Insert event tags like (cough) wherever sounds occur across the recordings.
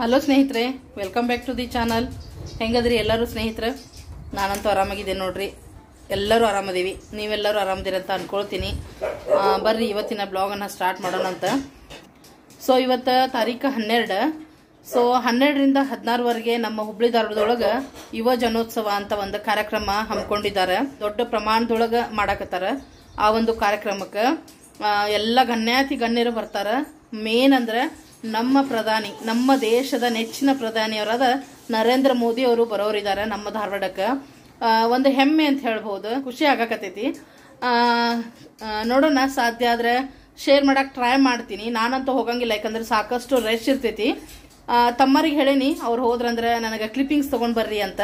hello ಸ್ನೇಹಿತರೆ welcome back to the channel ಹೆಂಗದ್ರಿ ಎಲ್ಲರೂ ಸ್ನೇಹಿತರೆ ನಾನಂತೂ ಆರಾಮಾಗಿದ್ದೇನೆ ನೋಡ್ರಿ ಎಲ್ಲರೂ ಆರಾಮದೀವಿ ನೀವೆಲ್ಲರೂ ಆರಾಮದಿರ ಅಂತ ಅಂದ್ಕೊಳ್ತೀನಿ ಬರ್ರಿ ಇವತ್ತಿನ ಬ್ಲಾಗನ್ನು ಸ್ಟಾರ್ಟ್ ಮಾಡೋಣ ಅಂತ ಸೊ ಇವತ್ತು ತಾರೀಕು ಹನ್ನೆರಡು ಸೊ ಹನ್ನೆರಡರಿಂದ ಹದಿನಾರವರೆಗೆ ನಮ್ಮ ಹುಬ್ಳಿ ಧಾರವಾಡದೊಳಗೆ ಯುವ ಜನೋತ್ಸವ ಅಂತ ಒಂದು ಕಾರ್ಯಕ್ರಮ ಹಮ್ಮಿಕೊಂಡಿದ್ದಾರೆ ದೊಡ್ಡ ಪ್ರಮಾಣದೊಳಗೆ ಮಾಡಾಕತ್ತಾರ ಆ ಒಂದು ಕಾರ್ಯಕ್ರಮಕ್ಕೆ ಎಲ್ಲ ಗಣ್ಯಾತಿ ಗಣ್ಯರು ಬರ್ತಾರೆ ಮೇನ್ ಅಂದ್ರೆ ನಮ್ಮ ಪ್ರಧಾನಿ ನಮ್ಮ ದೇಶದ ನೆಚ್ಚಿನ ಪ್ರಧಾನಿಯವರಾದ ನರೇಂದ್ರ ಮೋದಿ ಅವರು ಬರೋರಿದ್ದಾರೆ ನಮ್ಮ ಧಾರವಾಡಕ್ಕೆ ಒಂದು ಹೆಮ್ಮೆ ಅಂತ ಹೇಳ್ಬೋದು ಖುಷಿ ಆಗಕತ್ತೈತಿ ನೋಡೋಣ ಸಾಧ್ಯ ಆದ್ರೆ ಶೇರ್ ಮಾಡೋಕೆ ಟ್ರೈ ಮಾಡ್ತೀನಿ ನಾನಂತೂ ಹೋಗಂಗಿಲ್ಲ ಯಾಕಂದ್ರೆ ಸಾಕಷ್ಟು ರಶ್ ಇರ್ತೈತಿ ತಮ್ಮರಿಗೆ ಹೇಳೀನಿ ಅವ್ರು ಹೋದ್ರಂದ್ರೆ ನನಗೆ ಕ್ಲಿಪ್ಪಿಂಗ್ಸ್ ತೊಗೊಂಡು ಬರ್ರಿ ಅಂತ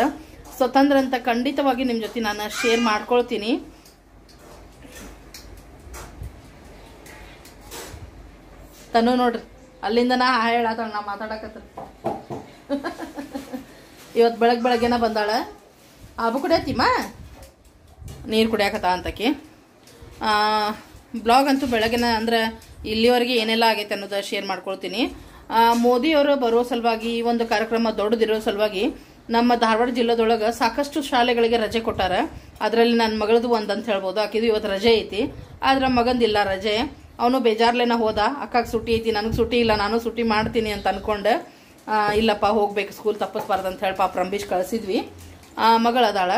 ಸ್ವತಂತ್ರ ಅಂತ ಖಂಡಿತವಾಗಿ ನಿಮ್ಮ ಜೊತೆ ನಾನು ಶೇರ್ ಮಾಡ್ಕೊಳ್ತೀನಿ ತನು ನೋಡ್ರಿ ಅಲ್ಲಿಂದ ನಾ ಹೇಳತ್ತಾಳ ನಾ ಮಾತಾಡಕತ್ತ ಇವತ್ತು ಬೆಳಗ್ಗೆ ಬೆಳಗ್ಗೆನ ಬಂದಾಳ ಆಬು ಕುಡಿಯತಿಮ್ಮ ನೀರು ಕುಡಿಯಾಕತ್ತ ಅಂತಕಿ ಬ್ಲಾಗ್ ಅಂತೂ ಬೆಳಗ್ಗೆನ ಅಂದ್ರೆ ಇಲ್ಲಿವರೆಗೆ ಏನೆಲ್ಲ ಆಗೈತೆ ಅನ್ನೋದು ಶೇರ್ ಮಾಡ್ಕೊಳ್ತೀನಿ ಮೋದಿಯವರು ಬರೋ ಸಲುವಾಗಿ ಈ ಒಂದು ಕಾರ್ಯಕ್ರಮ ದೊಡ್ಡದಿರೋ ಸಲುವಾಗಿ ನಮ್ಮ ಧಾರವಾಡ ಜಿಲ್ಲೆದೊಳಗೆ ಸಾಕಷ್ಟು ಶಾಲೆಗಳಿಗೆ ರಜೆ ಕೊಟ್ಟಾರ ಅದರಲ್ಲಿ ನನ್ನ ಮಗಳದು ಒಂದು ಅಂತ ಹೇಳ್ಬೋದು ಆಕಿದು ಇವತ್ತು ರಜೆ ಐತಿ ಆದ್ರೆ ಮಗಂದಿಲ್ಲ ರಜೆ ಅವನು ಬೇಜಾರ್ಲೇನ ಹೋದ ಅಕ್ಕಗೆ ಸುಟ್ಟಿ ಐತಿ ನನಗೆ ಸುಟ್ಟಿ ಇಲ್ಲ ನಾನು ಸುಟ್ಟಿ ಮಾಡ್ತೀನಿ ಅಂತ ಅನ್ಕೊಂಡು ಇಲ್ಲಪ್ಪ ಹೋಗ್ಬೇಕು ಸ್ಕೂಲ್ ತಪ್ಪಿಸ್ಬಾರ್ದು ಅಂತ ಹೇಳಿ ಪಾಪ ರಂಬೀಶ್ ಕಳಿಸಿದ್ವಿ ಮಗಳ ಅದಾಳ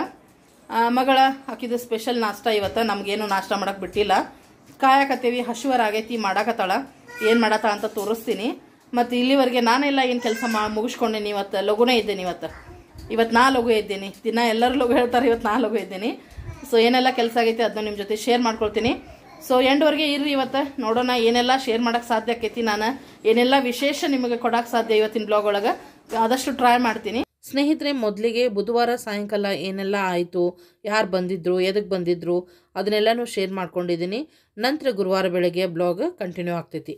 ಮಗಳ ಹಾಕಿದ ಸ್ಪೆಷಲ್ ನಾಷ್ಟ ಇವತ್ತು ನಮಗೇನು ನಾಷ್ಟ ಮಾಡೋಕೆ ಬಿಟ್ಟಿಲ್ಲ ಕಾಯಕತ್ತೀವಿ ಹಶುವರ್ ಆಗೈತಿ ಮಾಡಾಕತ್ತಾಳ ಏನು ಮಾಡತ್ತಾಳ ಅಂತ ತೋರಿಸ್ತೀನಿ ಮತ್ತು ಇಲ್ಲಿವರೆಗೆ ನಾನೆಲ್ಲ ಏನು ಕೆಲಸ ಮಾ ಮುಗಿಸ್ಕೊಂಡೇನಿ ಇವತ್ತು ಲಘುನೇ ಇದ್ದೇನೆ ಇವತ್ತು ಇವತ್ತು ನಾ ಲಗು ಇದ್ದೀನಿ ದಿನ ಎಲ್ಲರೂ ಲಗು ಹೇಳ್ತಾರೆ ಇವತ್ತು ನಾ ಲಗು ಇದ್ದೀನಿ ಸೊ ಏನೆಲ್ಲ ಕೆಲಸ ಆಗೈತಿ ಅದನ್ನ ನಿಮ್ಮ ಜೊತೆ ಶೇರ್ ಮಾಡ್ಕೊಳ್ತೀನಿ ಸೊ ಎಂಡ್ವರೆಗೆ ಇರ್ರಿ ಇವತ್ತು ನೋಡೋಣ ಏನೆಲ್ಲ ಶೇರ್ ಮಾಡೋಕ್ಕೆ ಸಾಧ್ಯ ಆಕೈತಿ ನಾನು ಏನೆಲ್ಲ ವಿಶೇಷ ನಿಮಗೆ ಕೊಡೋಕ್ಕೆ ಸಾಧ್ಯ ಇವತ್ತಿನ ಬ್ಲಾಗ್ ಒಳಗೆ ಆದಷ್ಟು ಟ್ರೈ ಮಾಡ್ತೀನಿ ಸ್ನೇಹಿತರೆ ಮೊದಲಿಗೆ ಬುಧವಾರ ಸಾಯಂಕಾಲ ಏನೆಲ್ಲ ಆಯಿತು ಯಾರು ಬಂದಿದ್ರು ಎದಕ್ಕೆ ಬಂದಿದ್ರು ಅದನ್ನೆಲ್ಲನೂ ಶೇರ್ ಮಾಡ್ಕೊಂಡಿದ್ದೀನಿ ನಂತರ ಗುರುವಾರ ಬೆಳಗ್ಗೆ ಬ್ಲಾಗ್ ಕಂಟಿನ್ಯೂ ಆಗ್ತೈತಿ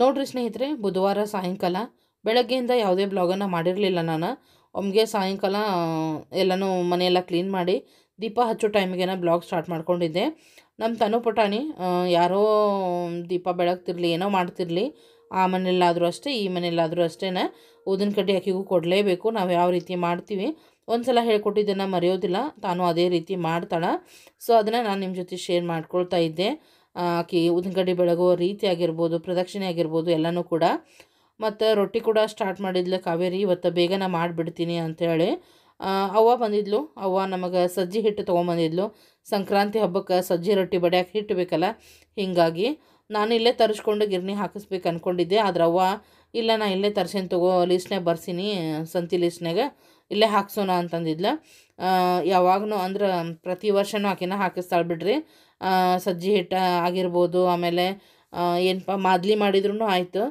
ನೋಡ್ರಿ ಸ್ನೇಹಿತರೆ ಬುಧವಾರ ಸಾಯಂಕಾಲ ಬೆಳಗ್ಗೆಯಿಂದ ಯಾವುದೇ ಬ್ಲಾಗನ್ನು ಮಾಡಿರಲಿಲ್ಲ ನಾನು ಒಮ್ಗೆ ಸಾಯಂಕಾಲ ಎಲ್ಲನೂ ಮನೆಯೆಲ್ಲ ಕ್ಲೀನ್ ಮಾಡಿ ದೀಪ ಹಚ್ಚೋ ಟೈಮ್ಗೆನ ಬ್ಲಾಗ್ ಸ್ಟಾರ್ಟ್ ಮಾಡ್ಕೊಂಡಿದ್ದೆ ನಮ್ಮ ತನು ಪುಟಾಣಿ ಯಾರೋ ದೀಪ ಬೆಳಗ್ತಿರ್ಲಿ ಏನೋ ಮಾಡ್ತಿರಲಿ ಆ ಮನೆಯಲ್ಲಾದರೂ ಅಷ್ಟೇ ಈ ಮನೆಯಲ್ಲಾದರೂ ಅಷ್ಟೇ ಊದಿನ ಕಡ್ಡಿ ಅಕ್ಕಿಗೂ ಕೊಡಲೇಬೇಕು ನಾವು ಯಾವ ರೀತಿ ಮಾಡ್ತೀವಿ ಒಂದು ಸಲ ಹೇಳ್ಕೊಟ್ಟಿದ್ದನ್ನು ಮರೆಯೋದಿಲ್ಲ ತಾನು ಅದೇ ರೀತಿ ಮಾಡ್ತಾಳೆ ಸೊ ಅದನ್ನು ನಾನು ನಿಮ್ಮ ಜೊತೆ ಶೇರ್ ಮಾಡ್ಕೊಳ್ತಾ ಇದ್ದೆ ಆಕೆ ಊದಿನ ಕಡ್ಡಿ ಬೆಳಗೋ ರೀತಿ ಆಗಿರ್ಬೋದು ಪ್ರದಕ್ಷಿಣೆ ಆಗಿರ್ಬೋದು ಎಲ್ಲನೂ ಕೂಡ ಮತ್ತು ರೊಟ್ಟಿ ಕೂಡ ಸ್ಟಾರ್ಟ್ ಮಾಡಿದ್ಲು ಕಾವೇರಿ ಇವತ್ತು ಬೇಗನ ಮಾಡಿಬಿಡ್ತೀನಿ ಅಂಥೇಳಿ ಅವ್ವ ಬಂದಿದ್ಲು ಅವ್ವ ನಮಗೆ ಸಜ್ಜಿ ಹಿಟ್ಟು ತೊಗೊಂಬಂದಿದ್ಲು ಸಂಕ್ರಾಂತಿ ಹಬ್ಬಕ್ಕೆ ಸಜ್ಜಿ ರೊಟ್ಟಿ ಬಡ್ಯಾಕೆ ಹಿಟ್ಟು ಬೇಕಲ್ಲ ಹೀಗಾಗಿ ನಾನು ಇಲ್ಲೇ ತರಿಸ್ಕೊಂಡು ಗಿರಣಿ ಹಾಕಿಸ್ಬೇಕು ಅಂದ್ಕೊಂಡಿದ್ದೆ ಆದ್ರೆ ಅವ್ವ ಇಲ್ಲ ನಾ ಇಲ್ಲೇ ತರ್ಸೇನು ತಗೋ ಲೀಸ್ಟ್ನೇ ಬರ್ಸೀನಿ ಸಂತಿ ಲೀಸ್ಟ್ನಾಗ ಇಲ್ಲೇ ಹಾಕ್ಸೋಣ ಅಂತಂದಿದ್ಲ ಯಾವಾಗೂ ಅಂದ್ರೆ ಪ್ರತಿ ವರ್ಷವೂ ಆಕಿನ ಹಾಕಿಸ್ತಾಳೆ ಬಿಡ್ರಿ ಸಜ್ಜಿ ಹಿಟ್ಟು ಆಗಿರ್ಬೋದು ಆಮೇಲೆ ಏನಪ್ಪ ಮಾದಲಿ ಮಾಡಿದ್ರೂ ಆಯಿತು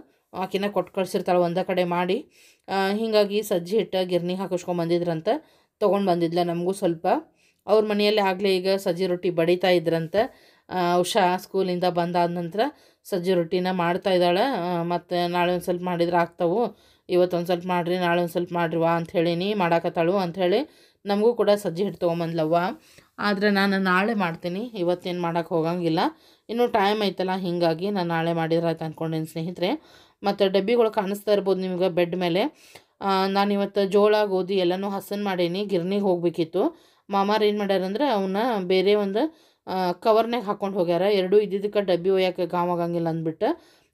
ಆಕಿನ ಕೊಟ್ಟು ಕಳ್ಸಿರ್ತಾಳೆ ಒಂದ ಕಡೆ ಮಾಡಿ ಹೀಗಾಗಿ ಸಜ್ಜಿ ಹಿಟ್ಟು ಗಿರ್ನಿ ಹಾಕಿಸ್ಕೊಂಬಂದಿದ್ರಂತ ತೊಗೊಂಡು ಬಂದಿದ್ಲ ನಮಗೂ ಸ್ವಲ್ಪ ಅವ್ರ ಮನೆಯಲ್ಲಿ ಆಗಲೇ ಈಗ ಸಜ್ಜಿ ರೊಟ್ಟಿ ಬಡಿತಾ ಇದ್ರಂತೆ ಉಷಾ ಸ್ಕೂಲಿಂದ ಬಂದಾದ ನಂತರ ಸಜ್ಜಿ ರೊಟ್ಟಿನ ಮಾಡ್ತಾ ಇದ್ದಾಳೆ ಮತ್ತು ನಾಳೆ ಒಂದು ಸ್ವಲ್ಪ ಮಾಡಿದ್ರೆ ಆಗ್ತಾವು ಇವತ್ತೊಂದು ಸ್ವಲ್ಪ ಮಾಡಿರಿ ನಾಳೆ ಒಂದು ಸ್ವಲ್ಪ ಮಾಡ್ರಿವಾ ಅಂತ ಹೇಳೀನಿ ಮಾಡಾಕತ್ತಾಳು ಅಂಥೇಳಿ ನಮಗೂ ಕೂಡ ಸಜ್ಜಿ ಹಿಟ್ಟು ತೊಗೊಂಬಂದ್ಲವ್ವ ಆದರೆ ನಾನು ನಾಳೆ ಮಾಡ್ತೀನಿ ಇವತ್ತೇನು ಮಾಡೋಕ್ಕೆ ಹೋಗಂಗಿಲ್ಲ ಇನ್ನೂ ಟೈಮ್ ಐತಲ್ಲ ಹೀಗಾಗಿ ನಾನು ನಾಳೆ ಮಾಡಿದ್ರೆ ಆಯ್ತು ಅಂದ್ಕೊಂಡೇನು ಸ್ನೇಹಿತರೆ ಮತ್ತು ಡಬ್ಬಿಗಳು ಕಾಣಿಸ್ತಾ ಇರ್ಬೋದು ನಿಮ್ಗೆ ಬೆಡ್ ಮೇಲೆ ನಾನಿವತ್ತು ಜೋಳ ಗೋಧಿ ಎಲ್ಲನೂ ಹಸನ್ ಮಾಡೀನಿ ಗಿರ್ನಿಗೆ ಹೋಗಬೇಕಿತ್ತು ಮಾಮಾರು ಏನು ಅಂದ್ರೆ ಅವನ್ನ ಬೇರೆ ಒಂದು ಕವರ್ನಾಗ ಹಾಕ್ಕೊಂಡು ಹೋಗ್ಯಾರ ಎರಡು ಇದ್ದಿದ್ದಕ್ಕೆ ಡಬ್ಬಿ ಒಯ್ಯಕ್ಕೆ ಆಗಂಗಿಲ್ಲ ಅಂದ್ಬಿಟ್ಟು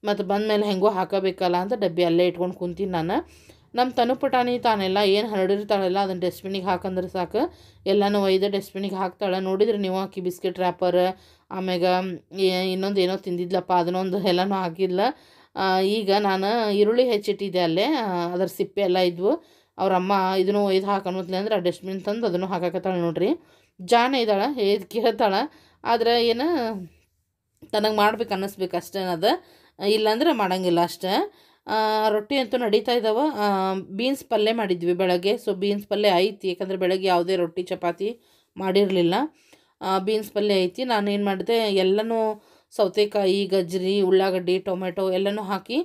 ಮತ್ತು ಬಂದ ಮೇಲೆ ಹೆಂಗೋ ಹಾಕಬೇಕಲ್ಲ ಅಂತ ಡಬ್ಬಿ ಅಲ್ಲೇ ಇಟ್ಕೊಂಡು ಕುಂತೀನಿ ನಾನು ನಮ್ಮ ತನು ಪುಟಾಣಿ ತಾನೆಲ್ಲ ಏನು ಹರಡಿರ್ತಾಳಲ್ಲ ಅದನ್ನು ಡಸ್ಟ್ಬಿನಿಗೆ ಹಾಕಂದ್ರೆ ಸಾಕು ಎಲ್ಲನೂ ಒಯ್ದು ಡಸ್ಟ್ಬಿನಿಗೆ ಹಾಕ್ತಾಳೆ ನೋಡಿದ್ರೆ ನೀವು ಹಾಕಿ ಬಿಸ್ಕೆಟ್ ರ್ಯಾಪರ್ ಆಮ್ಯಾಗ ಇನ್ನೊಂದು ಏನೋ ತಿಂದಿದ್ಲಪ್ಪ ಅದನ್ನೊಂದು ಎಲ್ಲನೂ ಹಾಕಿದ್ಲ ಈಗ ನಾನು ಈರುಳ್ಳಿ ಹೆಚ್ಚಿಟ್ಟಿದ್ದೆ ಅಲ್ಲೇ ಅದರ ಸಿಪ್ಪೆ ಎಲ್ಲ ಇದ್ವು ಅವರಮ್ಮ ಇದನ್ನು ಇದು ಹಾಕನ್ವತ್ಲಿ ಅಂದ್ರೆ ಆ ಡಸ್ಟ್ಬಿನ್ ತಂದು ಅದನ್ನು ಹಾಕಾಕತ್ತಾಳೆ ನೋಡ್ರಿ ಜಾನ ಇದ್ದಾಳೆ ಏದು ಕೇಳ್ತಾಳೆ ಆದರೆ ಏನು ತನಗೆ ಮಾಡ್ಬೇಕು ಅನ್ನಿಸ್ಬೇಕು ಅಷ್ಟೇನದು ಇಲ್ಲಾಂದ್ರೆ ಮಾಡೋಂಗಿಲ್ಲ ಅಷ್ಟೇ ರೊಟ್ಟಿ ಅಂತೂ ನಡೀತಾ ಇದ್ದಾವೆ ಬೀನ್ಸ್ ಪಲ್ಯ ಮಾಡಿದ್ವಿ ಬೆಳಗ್ಗೆ ಸೊ ಬೀನ್ಸ್ ಪಲ್ಯ ಐತಿ ಯಾಕಂದರೆ ಬೆಳಗ್ಗೆ ಯಾವುದೇ ರೊಟ್ಟಿ ಚಪಾತಿ ಮಾಡಿರಲಿಲ್ಲ ಬೀನ್ಸ್ ಪಲ್ಯ ಐತಿ ನಾನು ಏನು ಮಾಡಿದೆ ಎಲ್ಲನೂ ಸೌತೆಕಾಯಿ ಗಜ್ಜರಿ ಉಳ್ಳಾಗಡ್ಡಿ ಟೊಮೆಟೊ ಎಲ್ಲನೂ ಹಾಕಿ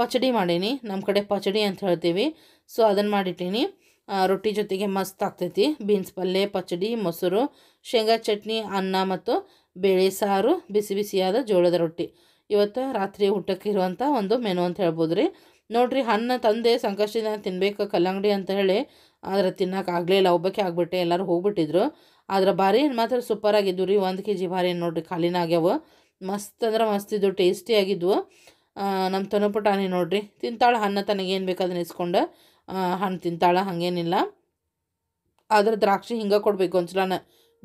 ಪಚಡಿ ಮಾಡೀನಿ ನಮ್ಮ ಕಡೆ ಪಚಡಿ ಅಂತ ಹೇಳ್ತೀವಿ ಸೊ ಅದನ್ನು ಮಾಡಿಟ್ಟೀನಿ ರೊಟ್ಟಿ ಜೊತೆಗೆ ಮಸ್ತ್ ಆಗ್ತೈತಿ ಬೀನ್ಸ್ ಪಲ್ಯ ಪಚಡಿ ಮೊಸರು ಶೇಂಗಾ ಚಟ್ನಿ ಅನ್ನ ಮತ್ತು ಬೇಳೆ ಸಾರು ಬಿಸಿ ಬಿಸಿಯಾದ ಜೋಳದ ರೊಟ್ಟಿ ಇವತ್ತು ರಾತ್ರಿ ಊಟಕ್ಕೆ ಇರುವಂಥ ಒಂದು ಮೆನು ಅಂತ ಹೇಳ್ಬೋದು ರೀ ನೋಡಿರಿ ಅನ್ನ ತಂದೆ ಸಂಕಷ್ಟದಿಂದ ತಿನ್ಬೇಕು ಕಲ್ಲಂಗಡಿ ಅಂತ ಹೇಳಿ ಆದರೆ ತಿನ್ನೋಕೆ ಇಲ್ಲ ಒಬ್ಬಕ್ಕೆ ಆಗಿಬಿಟ್ಟೆ ಎಲ್ಲರೂ ಹೋಗ್ಬಿಟ್ಟಿದ್ರು ಆದ್ರೆ ಭಾರಿ ಏನು ಮಾತ್ರ ಸೂಪರಾಗಿದ್ವು ರೀ ಒಂದು ಕೆ ಜಿ ಭಾರಿ ನೋಡಿರಿ ಖಾಲಿನ ಮಸ್ತ್ ಅಂದ್ರೆ ಮಸ್ತ್ ಇದು ಆಗಿದ್ವು ನಮ್ಮ ತನುಪುಟಾನಿ ನೋಡಿರಿ ತಿಂತಾಳೆ ಅನ್ನ ತನಗೇನು ಅದನ್ನ ಇಸ್ಕೊಂಡು ಹಣ್ಣು ತಿಂತಾಳೆ ಹಾಗೇನಿಲ್ಲ ಆದರೆ ದ್ರಾಕ್ಷಿ ಹಿಂಗೆ ಕೊಡಬೇಕು ಸಲ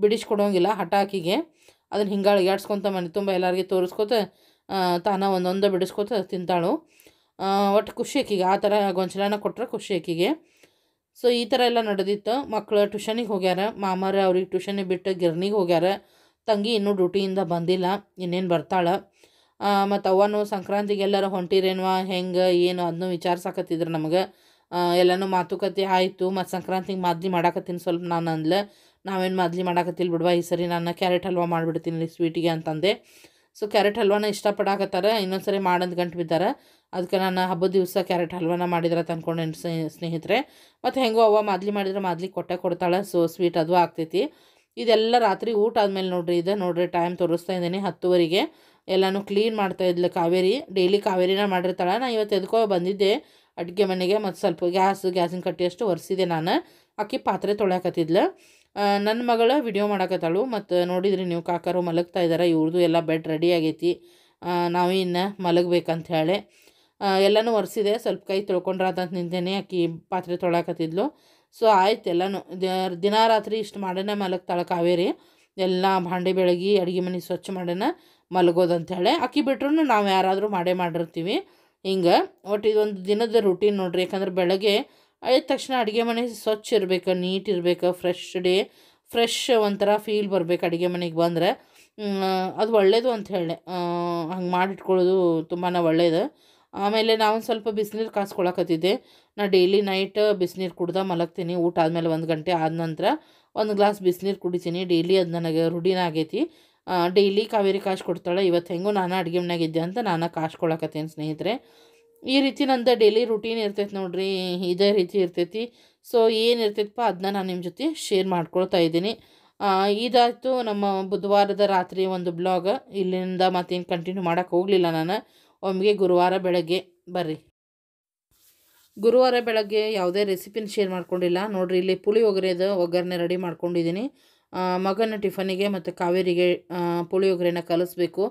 ಬಿಡಿಸಿ ಕೊಡೋಂಗಿಲ್ಲ ಹಠಾಕಿಗೆ ಅದನ್ನು ಹಿಂಗೆ ಅಳಿಗಾಡ್ಸ್ಕೊತ ಮನೆ ತುಂಬ ಎಲ್ಲರಿಗೆ ತೋರಿಸ್ಕೊತ ತಾನ ಒಂದೊಂದು ಬಿಡಿಸ್ಕೊತ ತಿಂತಾಳು ಒಟ್ಟು ಖುಷಿ ಆಕಿಗೆ ಆ ಥರ ಗೊಂಚಲನ ಕೊಟ್ಟರೆ ಖುಷಿ ಆಕಿಗೆ ಸೊ ಈ ಥರ ಎಲ್ಲ ನಡೆದಿತ್ತು ಮಕ್ಕಳು ಟ್ಯೂಷನಿಗೆ ಹೋಗ್ಯಾರ ಮಾಮಾರ ಅವ್ರಿಗೆ ಟ್ಯೂಷನಿಗೆ ಬಿಟ್ಟು ಗಿರ್ನಿಗೆ ಹೋಗ್ಯಾರ ತಂಗಿ ಇನ್ನೂ ಡ್ಯೂಟಿಯಿಂದ ಬಂದಿಲ್ಲ ಇನ್ನೇನು ಬರ್ತಾಳೆ ಮತ್ತು ಅವನು ಸಂಕ್ರಾಂತಿಗೆ ಎಲ್ಲರೂ ಹೊಂಟಿರೇನ್ವಾ ಹೆಂಗೆ ಏನು ಅದನ್ನೂ ವಿಚಾರಿಸಾಕತ್ತಿದ್ರು ನಮಗೆ ಎಲ್ಲನೂ ಮಾತುಕತೆ ಆಯಿತು ಮತ್ತು ಸಂಕ್ರಾಂತಿಗೆ ಮಾದ್ಲಿ ಮಾಡಾಕತ್ತೀನಿ ಸ್ವಲ್ಪ ನಾನು ಅಂದ್ಲೆ ನಾವೇನು ಮಾದ್ಲಿ ಮಾಡಾಕತ್ತಿಲ್ಲ ಬಿಡುವ ಈ ಸರಿ ನಾನು ಕ್ಯಾರೆಟ್ ಹಲ್ವಾ ಮಾಡಿಬಿಡ್ತೀನಿ ಸ್ವೀಟಿಗೆ ಅಂತಂದೆ ಸೊ ಕ್ಯಾರೆಟ್ ಹಲ್ವಾನ ಇಷ್ಟಪಡಾಕತ್ತಾರೆ ಇನ್ನೊಂದು ಸರಿ ಮಾಡಂದ್ ಗಂಟು ಬಿದ್ದಾರ ಅದಕ್ಕೆ ನಾನು ಹಬ್ಬದ ದಿವಸ ಕ್ಯಾರೆಟ್ ಹಲ್ವಾನ ಮಾಡಿದ್ರೆ ತಂದ್ಕೊಂಡೇನು ಸ್ನೇಹಿತರೆ ಮತ್ತು ಹೆಂಗೋ ಅವ್ವ ಮಾದ್ಲಿ ಮಾಡಿದ್ರೆ ಮದ್ಲಿ ಕೊಟ್ಟೆ ಕೊಡ್ತಾಳೆ ಸೊ ಸ್ವೀಟ್ ಅದು ಆಗ್ತೈತಿ ಇದೆಲ್ಲ ರಾತ್ರಿ ಊಟ ಆದಮೇಲೆ ನೋಡಿರಿ ಇದು ನೋಡಿರಿ ಟೈಮ್ ತೋರಿಸ್ತಾ ಇದ್ದೀನಿ ಹತ್ತುವರೆಗೆ ಎಲ್ಲನೂ ಕ್ಲೀನ್ ಮಾಡ್ತಾ ಇದ್ಲು ಕಾವೇರಿ ಡೈಲಿ ಕಾವೇರಿನ ಮಾಡಿರ್ತಾಳೆ ನಾನು ಇವತ್ತು ಎದ್ಕೋ ಬಂದಿದ್ದೆ ಅಡುಗೆ ಮನೆಗೆ ಮತ್ತು ಸ್ವಲ್ಪ ಗ್ಯಾಸ್ ಗ್ಯಾಸಿನ ಕಟ್ಟಿಯಷ್ಟು ಒರೆಸಿದೆ ನಾನು ಆಕೆ ಪಾತ್ರೆ ತೊಳ್ಯಾಕತ್ತಿದ್ಲು ನನ್ನ ಮಗಳ ವಿಡಿಯೋ ಮಾಡಾಕತ್ತಾಳು ಮತ್ತು ನೋಡಿದ್ರಿ ನೀವು ಕಾಕರು ಮಲಗ್ತಾ ಇದ್ದಾರೆ ಇವ್ರದ್ದು ಎಲ್ಲ ಬೆಡ್ ರೆಡಿ ಆಗೈತಿ ನಾವೇ ಇನ್ನು ಮಲಗಬೇಕಂತ ಹೇಳಿ ಎಲ್ಲನೂ ಒರೆಸಿದೆ ಸ್ವಲ್ಪ ಕೈ ತೊಳ್ಕೊಂಡ್ರಾದಂತ ನಿಂತೇನೆ ಆಕಿ ಪಾತ್ರೆ ತೊಳಕತ್ತಿದ್ಲು ಸೊ ಆಯ್ತು ಎಲ್ಲನೂ ದಿನ ರಾತ್ರಿ ಇಷ್ಟು ಮಾಡೇನೆ ಮಲಗ್ತಾಳೆ ಕಾವೇರಿ ಎಲ್ಲ ಭಾಂಡೆ ಬೆಳಗಿ ಅಡುಗೆ ಮನೆ ಸ್ವಚ್ಛ ಮಾಡೇನೆ ಹೇಳಿ ಅಕ್ಕಿ ಬಿಟ್ರೂ ನಾವು ಯಾರಾದರೂ ಮಾಡೇ ಮಾಡಿರ್ತೀವಿ ಹಿಂಗೆ ಒಟ್ಟು ಇದೊಂದು ದಿನದ ರೂಟೀನ್ ನೋಡ್ರಿ ಯಾಕಂದ್ರೆ ಬೆಳಗ್ಗೆ ಐದ ತಕ್ಷಣ ಅಡುಗೆ ಮನೆ ಸ್ವಚ್ಛ ಇರಬೇಕು ನೀಟ್ ಇರಬೇಕು ಫ್ರೆಶ್ ಡೇ ಫ್ರೆಶ್ ಒಂಥರ ಫೀಲ್ ಬರಬೇಕು ಅಡುಗೆ ಮನೆಗೆ ಬಂದರೆ ಅದು ಒಳ್ಳೆಯದು ಅಂತ ಹೇಳಿ ಹಂಗೆ ಮಾಡಿಟ್ಕೊಳ್ಳೋದು ತುಂಬಾ ಒಳ್ಳೇದು ಆಮೇಲೆ ನಾವು ಸ್ವಲ್ಪ ಬಿಸಿನೀರು ಕಾಸ್ಕೊಳಕತ್ತಿದ್ದೆ ನಾ ಡೈಲಿ ನೈಟ್ ಬಿಸಿನೀರು ಕುಡ್ದ ಮಲಗ್ತೀನಿ ಊಟ ಆದಮೇಲೆ ಒಂದು ಗಂಟೆ ಆದ ನಂತರ ಒಂದು ಗ್ಲಾಸ್ ಬಿಸಿನೀರು ಕುಡಿತೀನಿ ಡೈಲಿ ಅದು ನನಗೆ ರೂಢೀನ್ ಆಗೈತಿ ಡೈಲಿ ಕಾವೇರಿ ಕಾಶ್ ಕೊಡ್ತಾಳೆ ಇವತ್ತು ಹೆಂಗೂ ನಾನು ಅಡುಗೆ ಇದ್ದೆ ಅಂತ ನಾನು ಕಾಶ್ ಕೊಡಕತ್ತೇನೆ ಸ್ನೇಹಿತರೆ ಈ ರೀತಿ ನಂದು ಡೈಲಿ ರುಟೀನ್ ಇರ್ತೈತೆ ನೋಡ್ರಿ ಇದೇ ರೀತಿ ಇರ್ತೈತಿ ಸೊ ಏನು ಇರ್ತೈತಪ್ಪ ಅದನ್ನ ನಾನು ನಿಮ್ಮ ಜೊತೆ ಶೇರ್ ಮಾಡ್ಕೊಳ್ತಾ ಇದ್ದೀನಿ ಇದಾಯಿತು ನಮ್ಮ ಬುಧವಾರದ ರಾತ್ರಿ ಒಂದು ಬ್ಲಾಗ್ ಇಲ್ಲಿಂದ ಮತ್ತೇನು ಕಂಟಿನ್ಯೂ ಮಾಡೋಕೆ ಹೋಗಲಿಲ್ಲ ನಾನು ಒಮ್ಮೆಗೆ ಗುರುವಾರ ಬೆಳಗ್ಗೆ ಬರ್ರಿ ಗುರುವಾರ ಬೆಳಗ್ಗೆ ಯಾವುದೇ ರೆಸಿಪಿನ ಶೇರ್ ಮಾಡ್ಕೊಂಡಿಲ್ಲ ನೋಡಿರಿ ಇಲ್ಲಿ ಪುಳಿ ಒಗ್ಗರೆದು ಒಗ್ಗರಣೆ ರೆಡಿ ಮಾಡ್ಕೊಂಡಿದ್ದೀನಿ ಮಗನ ಟಿಫನಿಗೆ ಮತ್ತು ಕಾವೇರಿಗೆ ಪುಳಿಯೋಗರೆನ ಕಲಿಸ್ಬೇಕು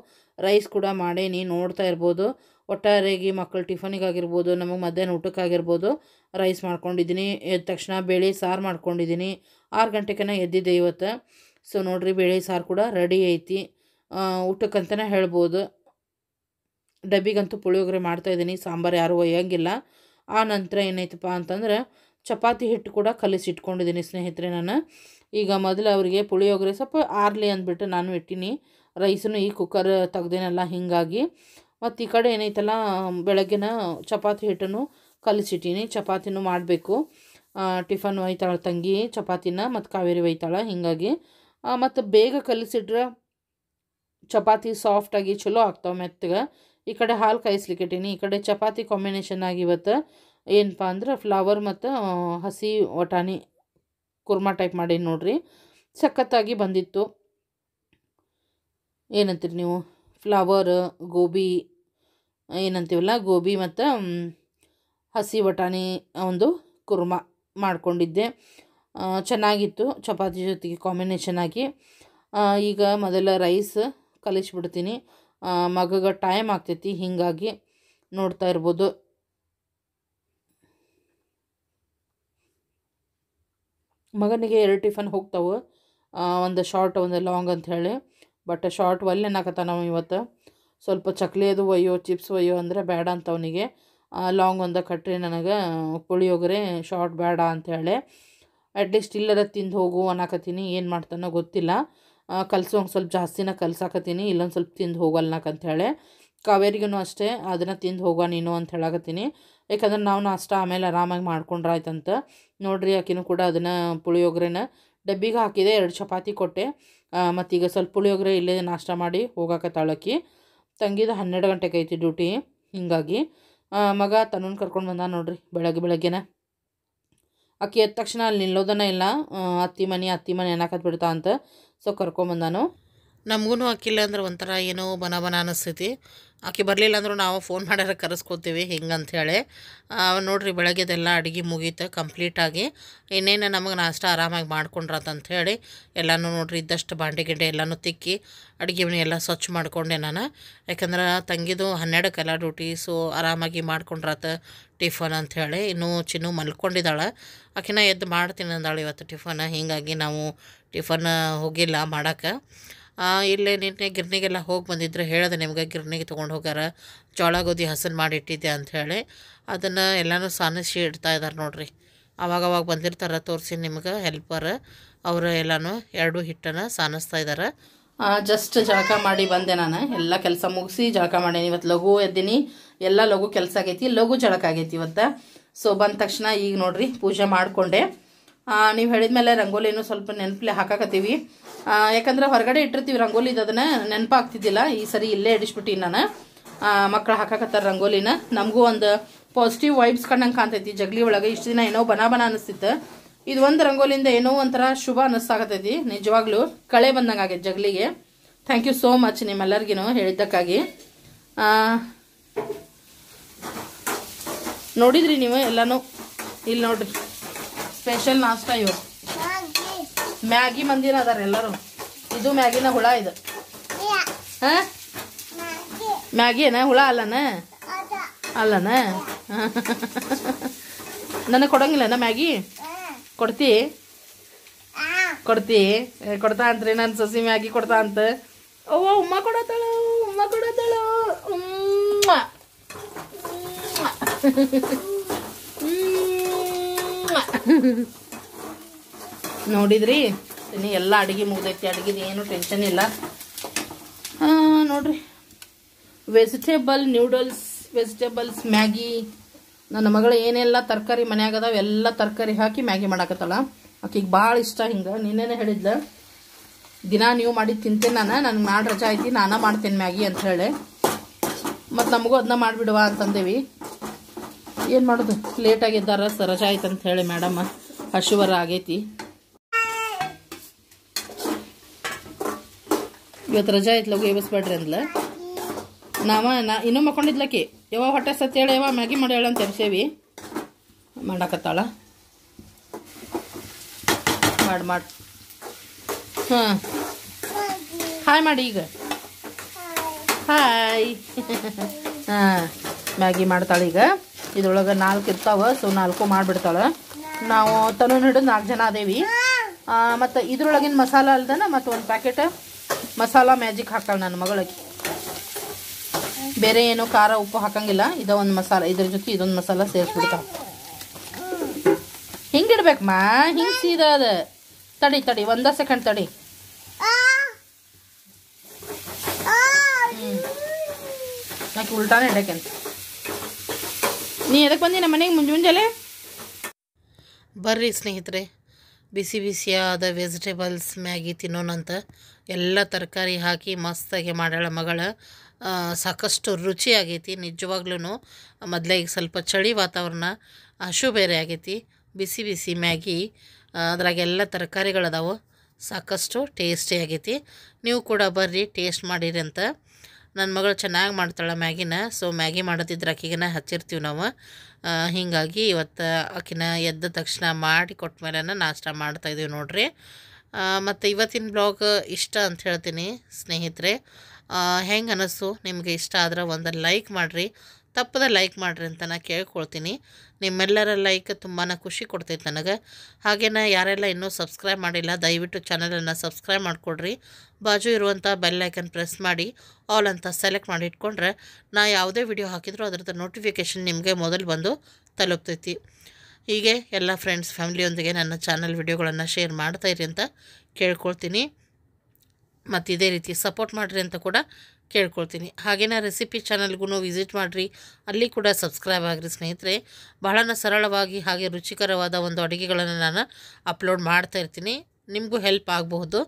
ರೈಸ್ ಕೂಡ ಮಾಡೇನಿ ನೋಡ್ತಾ ಇರ್ಬೋದು ಒಟ್ಟಾರೆಯಾಗಿ ಮಕ್ಕಳ ಟಿಫನಿಗಾಗಿರ್ಬೋದು ನಮಗೆ ಮಧ್ಯಾಹ್ನ ಊಟಕ್ಕಾಗಿರ್ಬೋದು ರೈಸ್ ಮಾಡ್ಕೊಂಡಿದ್ದೀನಿ ಎದ್ದ ತಕ್ಷಣ ಬೇಳೆ ಸಾರು ಮಾಡ್ಕೊಂಡಿದ್ದೀನಿ ಆರು ಗಂಟೆಗೆನ ಎದ್ದಿದ್ದೆ ಇವತ್ತು ಸೊ ನೋಡಿರಿ ಬೇಳೆ ಸಾರು ಕೂಡ ರೆಡಿ ಐತಿ ಊಟಕ್ಕಂತಲೇ ಹೇಳ್ಬೋದು ಡಬ್ಬಿಗಂತೂ ಪುಳಿಯೋಗರೆ ಮಾಡ್ತಾಯಿದ್ದೀನಿ ಸಾಂಬಾರು ಯಾರೂ ಒಯ್ಯಂಗಿಲ್ಲ ಆ ನಂತರ ಏನೈತಪ್ಪ ಅಂತಂದ್ರೆ ಚಪಾತಿ ಹಿಟ್ಟು ಕೂಡ ಇಟ್ಕೊಂಡಿದ್ದೀನಿ ಸ್ನೇಹಿತರೆ ನಾನು ಈಗ ಮೊದಲು ಅವರಿಗೆ ಪುಳಿಯೋಗರೆ ಸ್ವಲ್ಪ ಆರಲಿ ಅಂದ್ಬಿಟ್ಟು ನಾನು ಇಟ್ಟೀನಿ ರೈಸನ್ನು ಈ ಕುಕ್ಕರ್ ತೆಗ್ದೇನಲ್ಲ ಹಿಂಗಾಗಿ ಮತ್ತು ಈ ಕಡೆ ಏನೈತಲ್ಲ ಬೆಳಗ್ಗೆನ ಚಪಾತಿ ಹಿಟ್ಟನ್ನು ಕಲಿಸಿಟ್ಟೀನಿ ಚಪಾತಿನೂ ಮಾಡಬೇಕು ಟಿಫನ್ ಒಯ್ತಾಳೆ ತಂಗಿ ಚಪಾತಿನ ಮತ್ತು ಕಾವೇರಿ ಒಯ್ತಾಳೆ ಹಿಂಗಾಗಿ ಮತ್ತು ಬೇಗ ಕಲಿಸಿಟ್ರೆ ಚಪಾತಿ ಸಾಫ್ಟಾಗಿ ಚಲೋ ಆಗ್ತಾವೆ ಮೆತ್ತಗೆ ಈ ಕಡೆ ಹಾಲು ಕಾಯಿಸ್ಲಿಕ್ಕಿಟ್ಟೀನಿ ಈ ಕಡೆ ಚಪಾತಿ ಕಾಂಬಿನೇಷನ್ ಆಗಿ ಇವತ್ತು ಏನಪ್ಪ ಅಂದ್ರೆ ಫ್ಲವರ್ ಮತ್ತು ಹಸಿ ವಟಾಣಿ ಕುರ್ಮಾ ಟೈಪ್ ಮಾಡಿ ನೋಡಿರಿ ಸಖತ್ತಾಗಿ ಬಂದಿತ್ತು ಏನಂತೀರಿ ನೀವು ಫ್ಲವರ್ ಗೋಬಿ ಏನಂತೀವಲ್ಲ ಗೋಬಿ ಮತ್ತು ಹಸಿ ಬಟಾಣಿ ಒಂದು ಕುರ್ಮಾ ಮಾಡಿಕೊಂಡಿದ್ದೆ ಚೆನ್ನಾಗಿತ್ತು ಚಪಾತಿ ಜೊತೆಗೆ ಕಾಂಬಿನೇಷನ್ ಆಗಿ ಈಗ ಮೊದಲ ರೈಸ್ ಕಲಿಸ್ಬಿಡ್ತೀನಿ ಮಗಗ ಟೈಮ್ ಆಗ್ತೈತಿ ಹೀಗಾಗಿ ನೋಡ್ತಾ ಇರ್ಬೋದು ಮಗನಿಗೆ ಎರಡು ಟಿಫನ್ ಹೋಗ್ತಾವೆ ಒಂದು ಶಾರ್ಟ್ ಒಂದು ಲಾಂಗ್ ಅಂಥೇಳಿ ಬಟ್ ಶಾರ್ಟ್ ಒಲ್ಲೆ ನಾವು ಇವತ್ತು ಸ್ವಲ್ಪ ಚಕ್ಲಿ ಅದು ಒಯ್ಯೋ ಚಿಪ್ಸ್ ಒಯ್ಯೋ ಅಂದರೆ ಬೇಡ ಅಂತ ಅವನಿಗೆ ಲಾಂಗ್ ಒಂದು ಕಟ್ರಿ ನನಗೆ ಪುಳಿಯೋಗರೆ ಶಾರ್ಟ್ ಬೇಡ ಅಂಥೇಳಿ ಅಟ್ಲೀಸ್ಟ್ ಇಲ್ಲರ ತಿಂದು ಹೋಗು ಅನ್ನಕತ್ತೀನಿ ಏನು ಮಾಡ್ತಾನೋ ಗೊತ್ತಿಲ್ಲ ಕಲ್ಸೋಂಗೆ ಸ್ವಲ್ಪ ಜಾಸ್ತಿನ ಕಲ್ಸಾಕತ್ತೀನಿ ಇಲ್ಲೊಂದು ಸ್ವಲ್ಪ ತಿಂದು ಹೇಳಿ ಕಾವೇರಿಗೂ ಅಷ್ಟೇ ಅದನ್ನು ತಿಂದು ಹೋಗೋ ನೀನು ಅಂತ ಹೇಳಕತ್ತೀನಿ ಯಾಕಂದ್ರೆ ನಾವು ನಾಷ್ಟ ಆಮೇಲೆ ಆರಾಮಾಗಿ ಮಾಡ್ಕೊಂಡ್ರೆ ಆಯ್ತಂತ ನೋಡಿರಿ ಆಕಿನೂ ಕೂಡ ಅದನ್ನು ಪುಳಿಯೋಗರೆನ ಡಬ್ಬಿಗೆ ಹಾಕಿದೆ ಎರಡು ಚಪಾತಿ ಕೊಟ್ಟೆ ಮತ್ತೀಗ ಸ್ವಲ್ಪ ಪುಳಿಯೋಗರೆ ಇಲ್ಲೇ ನಾಷ್ಟ ಮಾಡಿ ಹೋಗಾಕತ್ತಾಳಕ್ಕಿ ತಂಗಿದ ಹನ್ನೆರಡು ಗಂಟೆಗೆ ಐತಿ ಡ್ಯೂಟಿ ಹಿಂಗಾಗಿ ಮಗ ತನ್ನ ಕರ್ಕೊಂಡು ಬಂದ ನೋಡ್ರಿ ಬೆಳಗ್ಗೆ ಬೆಳಗ್ಗೆನ ಅಕ್ಕಿ ಎದ್ದ ತಕ್ಷಣ ಅಲ್ಲಿ ನಿಲ್ಲೋದನ್ನ ಇಲ್ಲ ಅತ್ತಿ ಮನೆ ಅತ್ತಿ ಮನೆ ಏನಾಕತ್ ಬಿಡ್ತಾ ಅಂತ ಸೊ ಕರ್ಕೊಂಬಂದಾನು ನಮಗೂ ಆಕಿಲ್ಲ ಅಂದ್ರೆ ಒಂಥರ ಏನೋ ಬನ ಬನ ಅನಿಸ್ತೈತಿ ಆಕೆ ಬರಲಿಲ್ಲ ಅಂದರೂ ನಾವು ಫೋನ್ ಮಾಡ್ಯಾರ ಕರೆಸ್ಕೊತೀವಿ ಹಿಂಗಂಥೇಳಿ ನೋಡ್ರಿ ಬೆಳಗ್ಗೆದೆಲ್ಲ ಅಡುಗೆ ಮುಗೀತು ಕಂಪ್ಲೀಟಾಗಿ ಇನ್ನೇನು ನಮಗೆ ನಾಷ್ಟ ಆರಾಮಾಗಿ ಮಾಡ್ಕೊಂಡ್ರಂಥೇಳಿ ಎಲ್ಲನೂ ನೋಡ್ರಿ ಇದ್ದಷ್ಟು ಬಾಂಡೆ ಗಿಂಡೆ ಎಲ್ಲನೂ ತಿಕ್ಕಿ ಅಡುಗೆ ಮನೆ ಎಲ್ಲ ಸ್ವಚ್ಛ ಮಾಡಿಕೊಂಡೆ ನಾನು ಯಾಕಂದ್ರೆ ತಂಗಿದು ಹನ್ನೆರಡಕ್ಕೆಲ್ಲ ಡ್ಯೂಟಿ ಸೊ ಆರಾಮಾಗಿ ಮಾಡ್ಕೊಂಡ್ರತ ಟಿಫನ್ ಅಂಥೇಳಿ ಇನ್ನೂ ಚಿನ್ನು ಮಲ್ಕೊಂಡಿದ್ದಾಳೆ ಆಕಿನ ಎದ್ದು ಮಾಡ್ತೀನಿ ಅಂದಾಳೆ ಇವತ್ತು ಟಿಫನ್ ಹೀಗಾಗಿ ನಾವು ಟಿಫನ್ ಹೋಗಿಲ್ಲ ಮಾಡೋಕ್ಕೆ ಇಲ್ಲೇ ನಿನ್ನೆ ಗಿರ್ನಿಗೆಲ್ಲ ಹೋಗಿ ಬಂದಿದ್ರು ಹೇಳಿದೆ ನಿಮ್ಗೆ ಗಿರ್ನಿಗೆ ತೊಗೊಂಡು ಹೋಗ್ಯಾರ ಜೋಳ ಗೋಧಿ ಹಸನ್ ಮಾಡಿಟ್ಟಿದ್ದೆ ಅಂಥೇಳಿ ಅದನ್ನು ಎಲ್ಲನೂ ಸಾನಿಸಿ ಇಡ್ತಾ ಇದ್ದಾರೆ ನೋಡಿರಿ ಅವಾಗವಾಗ ಬಂದಿರ್ತಾರೆ ತೋರಿಸಿ ನಿಮ್ಗೆ ಹೆಲ್ಪರ್ ಅವರು ಎಲ್ಲಾನು ಎರಡು ಹಿಟ್ಟನ್ನು ಸಾನಿಸ್ತಾ ಇದ್ದಾರೆ ಜಸ್ಟ್ ಜಳಕ ಮಾಡಿ ಬಂದೆ ನಾನು ಎಲ್ಲ ಕೆಲಸ ಮುಗಿಸಿ ಜಳಕ ಮಾಡೇನಿ ಇವತ್ತು ಲಘು ಎದ್ದೀನಿ ಎಲ್ಲ ಲಘು ಕೆಲಸ ಆಗೈತಿ ಲಘು ಜಳಕ ಆಗೈತಿ ಇವತ್ತು ಸೊ ಬಂದ ತಕ್ಷಣ ಈಗ ನೋಡಿರಿ ಪೂಜೆ ಮಾಡಿಕೊಂಡೆ ನೀವು ಹೇಳಿದ ಮೇಲೆ ರಂಗೋಲಿನೂ ಸ್ವಲ್ಪ ನೆನಪಲ್ಲಿ ಹಾಕಕತ್ತೀವಿ ಯಾಕಂದ್ರೆ ಹೊರಗಡೆ ಇಟ್ಟಿರ್ತೀವಿ ರಂಗೋಲಿದು ಅದನ್ನ ನೆನಪಾಗ್ತಿದ್ದಿಲ್ಲ ಈ ಸರಿ ಇಲ್ಲೇ ಇಡಿಸ್ಬಿಟ್ಟಿ ನಾನು ಮಕ್ಕಳು ಹಾಕಾಕತ್ತಾರ ರಂಗೋಲಿನ ನಮಗೂ ಒಂದು ಪಾಸಿಟಿವ್ ವೈಬ್ಸ್ ಕಂಡಂಗೆ ಕಾಣ್ತೈತಿ ಜಗ್ಲಿ ಒಳಗೆ ಇಷ್ಟು ದಿನ ಏನೋ ಬನ ಬನ ಅನಿಸ್ತಿತ್ತು ಇದು ಒಂದು ರಂಗೋಲಿಯಿಂದ ಏನೋ ಒಂಥರ ಶುಭ ಅನ್ನಿಸ್ತಾಗತ್ತೈತಿ ನಿಜವಾಗ್ಲೂ ಕಳೆ ಬಂದಂಗೆ ಆಗೈತೆ ಜಗ್ಲಿಗೆ ಥ್ಯಾಂಕ್ ಯು ಸೋ ಮಚ್ ನಿಮ್ಮೆಲ್ಲರಿಗೂ ಹೇಳಿದ್ದಕ್ಕಾಗಿ ನೋಡಿದ್ರಿ ನೀವು ಎಲ್ಲನೂ ಇಲ್ಲಿ ನೋಡ್ರಿ ಸ್ಪೆಷಲ್ ನಾಷ್ಟ ಇವರು ಮ್ಯಾಗಿ ಮಂದಿನ ಅದಾರ ಎಲ್ಲರೂ ಇದು ಮ್ಯಾಗಿನ ಹುಳ ಇದು ಹಾಂ ಮ್ಯಾಗಿನ ಹುಳ ಅಲ್ಲನ ಅಲ್ಲನ ನನಗೆ ಕೊಡಂಗಿಲ್ಲನ ಮ್ಯಾಗಿ ಕೊಡ್ತಿ ಕೊಡ್ತಿ ಕೊಡ್ತಾ ಅಂತ್ರಿ ನನ್ನ ಸಸಿ ಮ್ಯಾಗಿ ಕೊಡ್ತಾ ಅಂತ ಓ ಉಮ್ಮ ಕೊಡತಾಳು ಉಮ್ಮ ಕೊಡತಾಳು ಉಮ್ಮ ಉಮ್ಮ ನೋಡಿದ್ರಿ ಇನ್ನು ಎಲ್ಲ ಅಡುಗೆ ಮುಗ್ದೈತಿ ಅಡುಗೆದು ಏನು ಟೆನ್ಷನ್ ಇಲ್ಲ ನೋಡಿರಿ ವೆಜಿಟೇಬಲ್ ನ್ಯೂಡಲ್ಸ್ ವೆಜಿಟೇಬಲ್ಸ್ ಮ್ಯಾಗಿ ನನ್ನ ಮಗಳು ಏನೆಲ್ಲ ತರಕಾರಿ ಮನ್ಯಾಗ ಅದಾವೆ ಎಲ್ಲ ತರಕಾರಿ ಹಾಕಿ ಮ್ಯಾಗಿ ಮಾಡಾಕತ್ತಲ್ಲ ಆಕೆಗೆ ಭಾಳ ಇಷ್ಟ ಹಿಂಗೆ ನಿನ್ನೆನೇ ಹೇಳಿದ್ಲು ದಿನ ನೀವು ಮಾಡಿ ತಿಂತೇನೆ ನಾನು ನನಗೆ ಮಾಡಿ ರಜಾ ಐತಿ ನಾನು ಮಾಡ್ತೇನೆ ಮ್ಯಾಗಿ ಅಂತ ಹೇಳಿ ಮತ್ತು ನಮಗೂ ಅದನ್ನ ಮಾಡಿಬಿಡುವ ಅಂತಂದೇವಿ ಏನು ಮಾಡೋದು ಲೇಟಾಗಿದ್ದಾರ ಸ ರಜಾ ಆಯ್ತು ಅಂತ ಹೇಳಿ ಮೇಡಮ್ ಹಶುವರ ಆಗೈತಿ ಇವತ್ತು ರಜಾ ಐತಿ ಲಗು ಎಬ್ಬಿಸ್ಬೇಡ್ರಿ ಅಂದ್ಲ ನಾವ ನಾ ಇನ್ನೂ ಮಕ್ಕೊಂಡಿದ್ಲಕ್ಕಿ ಯಾವ ಹೊಟ್ಟೆ ಸತ್ತು ಹೇಳಿ ಯಾವ ಮ್ಯಾಗಿ ಮಾಡಿ ಹೇಳ ಅಂತ ಮಾಡಾಕತ್ತಾಳ ಮಾಡಿ ಮಾಡಿ ಹಾಂ ಹಾಯ್ ಮಾಡಿ ಈಗ ಹಾಯ್ (laughs) ಹಾಂ ಮ್ಯಾಗಿ ಮಾಡ್ತಾಳೆ ಈಗ ಇದ್ರೊಳಗೆ ನಾಲ್ಕು ಇರ್ತಾವೆ ಸೊ ನಾಲ್ಕು ಮಾಡಿಬಿಡ್ತಾಳೆ ನಾವು ತನೂ ಹಿಡಿದು ನಾಲ್ಕು ಜನ ಅದೇವಿ ಮತ್ತು ಇದ್ರೊಳಗಿನ ಮಸಾಲ ಅಲ್ದನ ಮತ್ತು ಒಂದು ಪ್ಯಾಕೆಟ್ ಮಸಾಲ ಮ್ಯಾಜಿಕ್ ಹಾಕಲ್ಲ ನನ್ನ ಮಗಳಕ್ಕೆ ಬೇರೆ ಏನು ಖಾರ ಉಪ್ಪು ಹಾಕಂಗಿಲ್ಲ ಇದ ಒಂದು ಮಸಾಲ ಇದ್ರ ಜೊತೆ ಇದೊಂದು ಮಸಾಲ ಸೇರಿಸ್ಬಿಡ್ತಾವ ಹಿಂಗಿಡ್ಬೇಕಮ್ಮ ಹಿಂಗೆ ಸೀದಾ ತಡಿ ತಡಿ ಒಂದ ಸೆಕೆಂಡ್ ತಡಿ ನಾಕೆ ಉಲ್ಟಾನೆ ಇಡಕ್ಕೆ ನೀ ಎದಕ್ಕೆ ಬಂದಿ ನಮ್ಮ ಮನೆಗೆ ಮುಂಜಾನೆ ಬರ್ರಿ ಸ್ನೇಹಿತರೆ ಬಿಸಿ ಬಿಸಿಯಾದ ವೆಜಿಟೇಬಲ್ಸ್ ಮ್ಯಾಗಿ ತಿನ್ನೋಣಂತ ಎಲ್ಲ ತರಕಾರಿ ಹಾಕಿ ಮಸ್ತಾಗಿ ಮಾಡ್ಯಾಳ ಮಗಳ ಸಾಕಷ್ಟು ರುಚಿ ಆಗೈತಿ ನಿಜವಾಗ್ಲೂ ಮೊದಲೇ ಈಗ ಸ್ವಲ್ಪ ಚಳಿ ವಾತಾವರಣ ಹಶು ಬೇರೆ ಆಗೈತಿ ಬಿಸಿ ಬಿಸಿ ಮ್ಯಾಗಿ ಅದ್ರಾಗೆಲ್ಲ ತರಕಾರಿಗಳದಾವು ಸಾಕಷ್ಟು ಟೇಸ್ಟಿ ಆಗೈತಿ ನೀವು ಕೂಡ ಬರ್ರಿ ಟೇಸ್ಟ್ ಮಾಡಿರಿ ಅಂತ ನನ್ನ ಮಗಳು ಚೆನ್ನಾಗಿ ಮಾಡ್ತಾಳೆ ಮ್ಯಾಗಿನ ಸೊ ಮ್ಯಾಗಿ ಮಾಡೋದಿದ್ರೆ ಆಕಿಗನ ಹಚ್ಚಿರ್ತೀವಿ ನಾವು ಹೀಗಾಗಿ ಇವತ್ತು ಆಕಿನ ಎದ್ದ ತಕ್ಷಣ ಮಾಡಿ ಕೊಟ್ಟ ಮೇಲೆ ನಾಷ್ಟ ಮಾಡ್ತಾಯಿದ್ದೀವಿ ನೋಡ್ರಿ ಮತ್ತು ಇವತ್ತಿನ ಬ್ಲಾಗ್ ಇಷ್ಟ ಅಂತ ಹೇಳ್ತೀನಿ ಸ್ನೇಹಿತರೆ ಹೆಂಗೆ ಅನಿಸು ನಿಮಗೆ ಇಷ್ಟ ಆದ್ರೆ ಒಂದು ಲೈಕ್ ಮಾಡಿರಿ ತಪ್ಪದೆ ಲೈಕ್ ಮಾಡಿರಿ ಅಂತ ನಾನು ಕೇಳ್ಕೊಳ್ತೀನಿ ನಿಮ್ಮೆಲ್ಲರ ಲೈಕ್ ತುಂಬಾ ಖುಷಿ ಕೊಡ್ತೈತೆ ನನಗೆ ಹಾಗೇನ ಯಾರೆಲ್ಲ ಇನ್ನೂ ಸಬ್ಸ್ಕ್ರೈಬ್ ಮಾಡಿಲ್ಲ ದಯವಿಟ್ಟು ಚಾನಲನ್ನು ಸಬ್ಸ್ಕ್ರೈಬ್ ಮಾಡಿಕೊಡ್ರಿ ಬಾಜು ಇರುವಂಥ ಬೆಲ್ಲೈಕನ್ ಪ್ರೆಸ್ ಮಾಡಿ ಆಲ್ ಅಂತ ಸೆಲೆಕ್ಟ್ ಮಾಡಿ ಇಟ್ಕೊಂಡ್ರೆ ನಾ ಯಾವುದೇ ವಿಡಿಯೋ ಹಾಕಿದ್ರು ಅದರದ್ದು ನೋಟಿಫಿಕೇಷನ್ ನಿಮಗೆ ಮೊದಲು ಬಂದು ತಲುಪ್ತೈತಿ ಹೀಗೆ ಎಲ್ಲ ಫ್ರೆಂಡ್ಸ್ ಫ್ಯಾಮಿಲಿಯೊಂದಿಗೆ ನನ್ನ ಚಾನಲ್ ವಿಡಿಯೋಗಳನ್ನು ಶೇರ್ ಮಾಡ್ತಾಯಿರಿ ಅಂತ ಕೇಳ್ಕೊಳ್ತೀನಿ ಮತ್ತು ಇದೇ ರೀತಿ ಸಪೋರ್ಟ್ ಮಾಡಿರಿ ಅಂತ ಕೂಡ ಕೇಳ್ಕೊಳ್ತೀನಿ ಹಾಗೇನ ರೆಸಿಪಿ ಚಾನಲ್ಗೂ ವಿಸಿಟ್ ಮಾಡಿರಿ ಅಲ್ಲಿ ಕೂಡ ಸಬ್ಸ್ಕ್ರೈಬ್ ಆಗಿರಿ ಸ್ನೇಹಿತರೆ ಬಹಳ ಸರಳವಾಗಿ ಹಾಗೆ ರುಚಿಕರವಾದ ಒಂದು ಅಡುಗೆಗಳನ್ನು ನಾನು ಅಪ್ಲೋಡ್ ಮಾಡ್ತಾ ಇರ್ತೀನಿ ನಿಮಗೂ ಹೆಲ್ಪ್ ಆಗಬಹುದು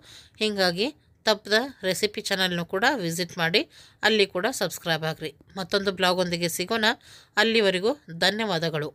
ಹೀಗಾಗಿ ತಪ್ಪದ ರೆಸಿಪಿ ಚಾನಲ್ನು ಕೂಡ ವಿಸಿಟ್ ಮಾಡಿ ಅಲ್ಲಿ ಕೂಡ ಸಬ್ಸ್ಕ್ರೈಬ್ ಆಗಿರಿ ಮತ್ತೊಂದು ಬ್ಲಾಗೊಂದಿಗೆ ಸಿಗೋಣ ಅಲ್ಲಿವರೆಗೂ ಧನ್ಯವಾದಗಳು